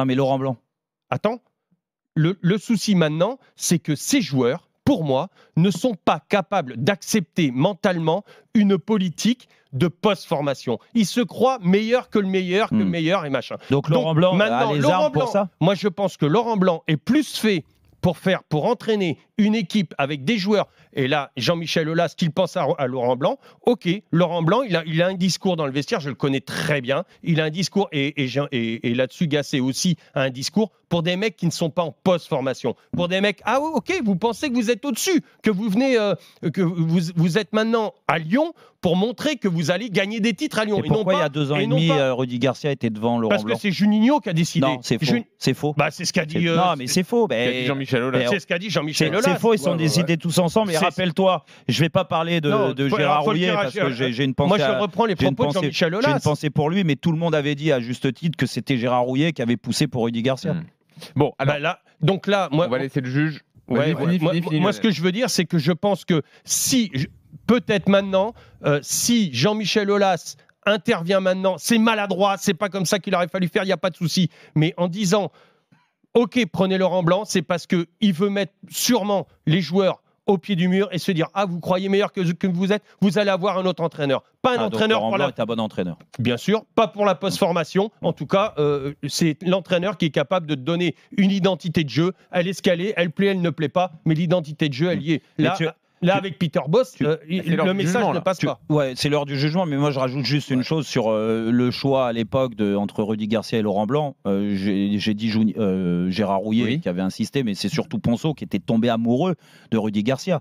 Non, mais Laurent Blanc. Attends. Le, souci maintenant, c'est que ces joueurs, pour moi, ne sont pas capables d'accepter mentalement une politique de post-formation. Ils se croient meilleurs que le meilleur, que le hmm. meilleur et machin. Donc Laurent Blanc maintenant, euh, a les Laurent armes pour ça Moi, je pense que Laurent Blanc est plus fait pour faire, pour entraîner une équipe avec des joueurs, et là, Jean-Michel Aulas, qu'il pense à, Laurent Blanc, ok, Laurent Blanc, il a, il a, un discours dans le vestiaire, je le connais très bien, il a un discours, et, et, là-dessus, Gasset aussi a un discours pour des mecs qui ne sont pas en post-formation, pour des mecs, ah ok, vous pensez que vous êtes au-dessus, que vous venez, euh, que vous, vous êtes maintenant à Lyon, pour montrer que vous allez gagner des titres à Lyon. Et, pourquoi non il y a deux ans et, demi, pas... Euh, Rudy Garcia était devant Laurent Parce que c'est Juninho qui a décidé. Non, c'est faux. C'est Bah, c'est ce qu'a dit. Euh, non, mais c'est faux. Bah, Jean-Michel C'est ce qu'a dit Jean-Michel Aulas. C'est faux. Ils sont ouais, décidés tous ensemble. Et rappelle-toi, je ne vais pas parler de, Gérard Rouillet parce que j'ai une pensée. Moi, je reprends les propos de Jean-Michel Aulas. J'ai une pensée pour lui, mais tout le monde avait dit à juste titre que c'était Gérard Rouillet qui avait poussé pour Rudy Garcia. Hmm. Bon, bah, alors là, donc là, moi, on va laisser le juge. Ouais, moi, ce que je veux dire, c'est que je pense que si peut-être maintenant, euh, si Jean-Michel Aulas intervient maintenant, c'est maladroit, c'est pas comme ça qu'il aurait fallu faire, il n'y a pas de souci. Mais en disant, OK, prenez Laurent Blanc, c'est parce qu'il veut mettre sûrement les joueurs au pied du mur et se dire ah vous croyez meilleur que, que vous êtes vous allez avoir un autre entraîneur pas un ah, entraîneur pour la... un bon entraîneur bien sûr pas pour la post formation en tout cas euh, c'est l'entraîneur qui est capable de donner une identité de jeu elle est elle plaît elle ne plaît pas mais l'identité de jeu elle y est là Là, avec Peter Boss, euh, le, message ne passe pas. Ouais, c'est l'heure du jugement, mais moi, je rajoute juste une chose sur euh, le choix à l'époque entre Rudy Garcia et Laurent Blanc. Euh, j'ai dit Gérard Rouillet qui avait insisté, mais c'est surtout Ponceau qui était tombé amoureux de Rudy Garcia.